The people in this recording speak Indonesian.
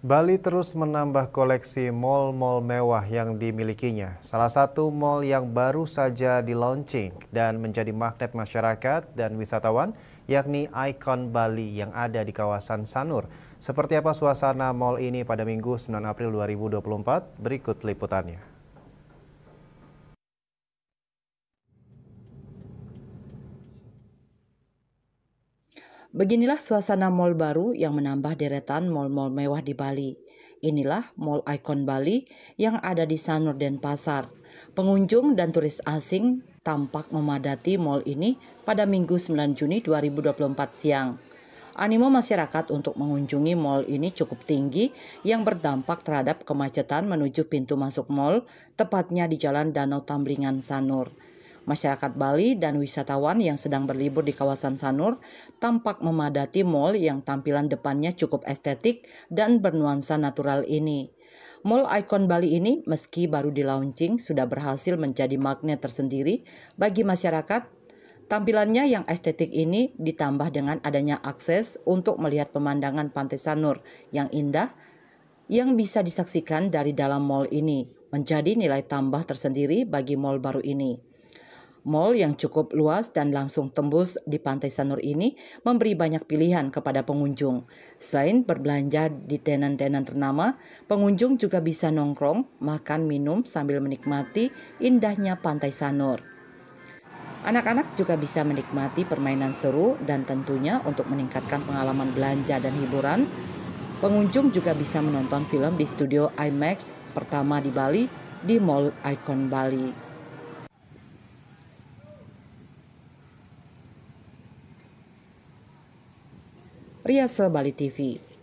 Bali terus menambah koleksi mall-mall mewah yang dimilikinya. Salah satu mall yang baru saja di-launching dan menjadi magnet masyarakat dan wisatawan yakni Icon Bali yang ada di kawasan Sanur. Seperti apa suasana mall ini pada Minggu 9 April 2024? Berikut liputannya. Beginilah suasana mall baru yang menambah deretan mall-mall mewah di Bali. Inilah mall ikon Bali yang ada di Sanur dan Pasar. Pengunjung dan turis asing tampak memadati mall ini pada Minggu 9 Juni 2024 siang. Animo masyarakat untuk mengunjungi mall ini cukup tinggi yang berdampak terhadap kemacetan menuju pintu masuk mall, tepatnya di Jalan Danau Tamblingan Sanur. Masyarakat Bali dan wisatawan yang sedang berlibur di kawasan Sanur tampak memadati mall yang tampilan depannya cukup estetik dan bernuansa natural ini. Mall ikon Bali ini meski baru di launching sudah berhasil menjadi magnet tersendiri bagi masyarakat Tampilannya yang estetik ini ditambah dengan adanya akses untuk melihat pemandangan Pantai Sanur yang indah yang bisa disaksikan dari dalam mall ini menjadi nilai tambah tersendiri bagi mall baru ini. Mall yang cukup luas dan langsung tembus di Pantai Sanur ini memberi banyak pilihan kepada pengunjung. Selain berbelanja di tenan-tenan ternama, pengunjung juga bisa nongkrong, makan, minum sambil menikmati indahnya Pantai Sanur. Anak-anak juga bisa menikmati permainan seru dan tentunya untuk meningkatkan pengalaman belanja dan hiburan. Pengunjung juga bisa menonton film di studio IMAX pertama di Bali di Mall Icon Bali. Ria Bali TV.